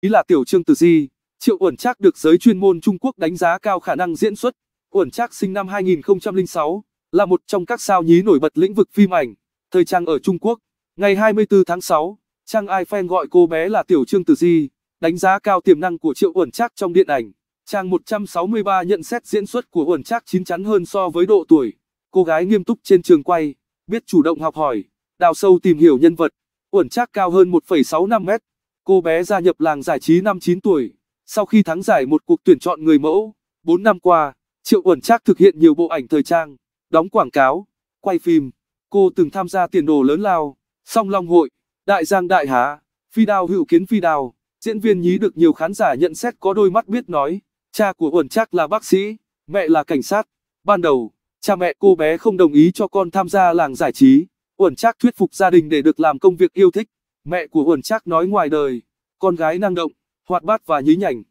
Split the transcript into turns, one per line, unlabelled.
ý là Tiểu Trương Tử Di. Triệu Uẩn Trác được giới chuyên môn Trung Quốc đánh giá cao khả năng diễn xuất. Uẩn Trác sinh năm 2006, là một trong các sao nhí nổi bật lĩnh vực phim ảnh, thời trang ở Trung Quốc. Ngày 24 tháng 6, Trang Ai Fan gọi cô bé là Tiểu Trương Tử Di, đánh giá cao tiềm năng của Triệu Uẩn Trác trong điện ảnh. Trang 163 nhận xét diễn xuất của Uẩn Trác chín chắn hơn so với độ tuổi. Cô gái nghiêm túc trên trường quay, biết chủ động học hỏi, đào sâu tìm hiểu nhân vật. Uẩn Trác cao hơn 1,65 mét, cô bé gia nhập làng giải trí năm 9 tuổi, sau khi thắng giải một cuộc tuyển chọn người mẫu. 4 năm qua, Triệu Uẩn Trác thực hiện nhiều bộ ảnh thời trang, đóng quảng cáo, quay phim. Cô từng tham gia tiền đồ lớn lao, song long hội, đại giang đại hà phi đao hữu kiến phi đao. Diễn viên nhí được nhiều khán giả nhận xét có đôi mắt biết nói, cha của Uẩn Trác là bác sĩ, mẹ là cảnh sát. Ban đầu, cha mẹ cô bé không đồng ý cho con tham gia làng giải trí. Uẩn Trác thuyết phục gia đình để được làm công việc yêu thích mẹ của Uẩn Trác nói ngoài đời, con gái năng động, hoạt bát và nhí nhảnh,